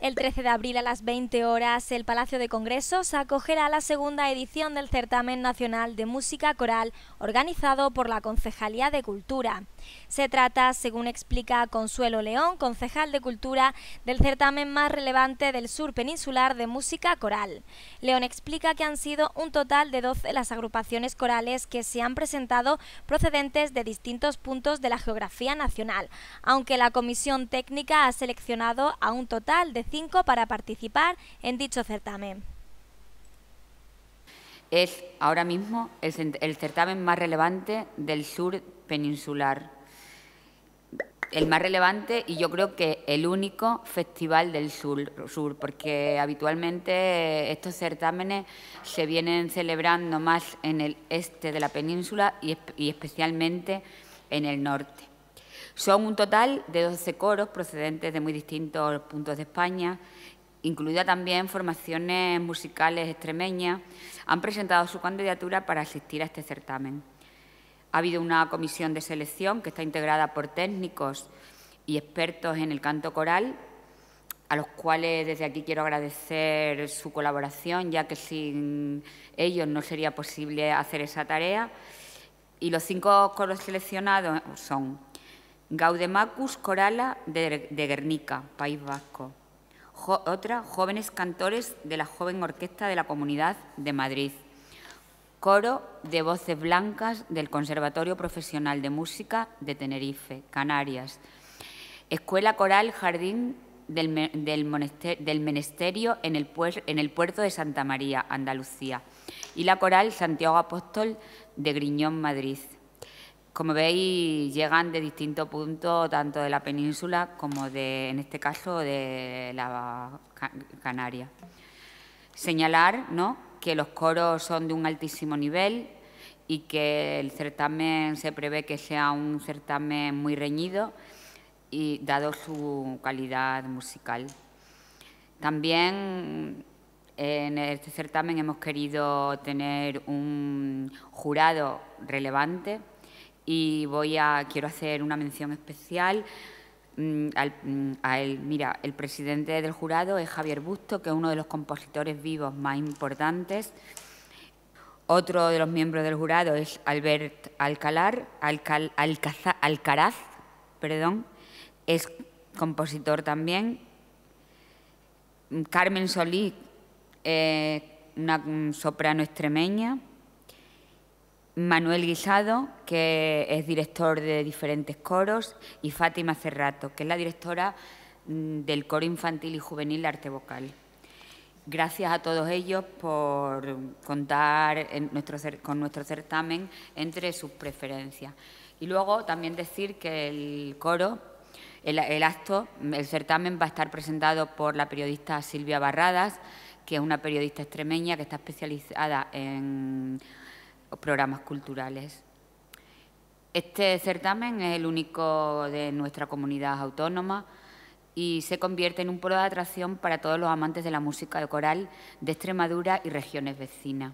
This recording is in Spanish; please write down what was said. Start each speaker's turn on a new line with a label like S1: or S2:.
S1: El 13 de abril a las 20 horas, el Palacio de Congresos acogerá la segunda edición del Certamen Nacional de Música Coral, organizado por la Concejalía de Cultura. Se trata, según explica Consuelo León, concejal de Cultura, del certamen más relevante del sur peninsular de música coral. León explica que han sido un total de 12 las agrupaciones corales que se han presentado procedentes de distintos puntos de la geografía nacional, aunque la comisión técnica ha seleccionado a un total de 5 para participar en dicho certamen
S2: es ahora mismo el, certamen más relevante del sur peninsular el más relevante y yo creo que el único festival del sur, sur, porque habitualmente estos certámenes se vienen celebrando más en el este de la península y, y especialmente en el norte. Son un total de 12 coros procedentes de muy distintos puntos de España, incluida también formaciones musicales extremeñas, han presentado su candidatura para asistir a este certamen. Ha habido una comisión de selección que está integrada por técnicos y expertos en el canto coral, a los cuales desde aquí quiero agradecer su colaboración, ya que sin ellos no sería posible hacer esa tarea. Y los cinco coros seleccionados son Gaudemacus Corala de, Guernica, País Vasco. otra, Jóvenes Cantores de la Joven Orquesta de la Comunidad de Madrid. Coro de voces blancas del Conservatorio Profesional de Música de Tenerife, Canarias. Escuela Coral Jardín del, del, Menesterio en el, en el puerto de Santa María, Andalucía. Y la Coral Santiago Apóstol de Griñón, Madrid. Como veis, llegan de distintos puntos, tanto de la península como de, en este caso, de la Canaria. Señalar, ¿no?, que los coros son de un altísimo nivel y que el certamen se prevé que sea un certamen muy reñido y dado su calidad musical. También en este certamen hemos querido tener un jurado relevante y voy a quiero hacer una mención especial Mm, al, mm, él, mira, el presidente del jurado es Javier Busto, que es uno de los compositores vivos más importantes. Otro de los miembros del jurado es Albert Alcalar, Alcaraz, perdón, es compositor también. Mm, Carmen Solís, eh, una soprano extremeña. Manuel Guisado, que es director de diferentes coros, y Fátima Cerrato, que es la directora mm, del Coro Infantil y Juvenil Arte Vocal. Gracias a todos ellos por contar con nuestro certamen entre sus preferencias. Y luego también decir que el coro, el acto, el certamen va a estar presentado por la periodista Silvia Barradas, que es una periodista extremeña que está especializada en programas culturales. Este certamen es el único de nuestra comunidad autónoma y se convierte en un polo de atracción para todos los amantes de la música de coral de Extremadura y regiones vecinas.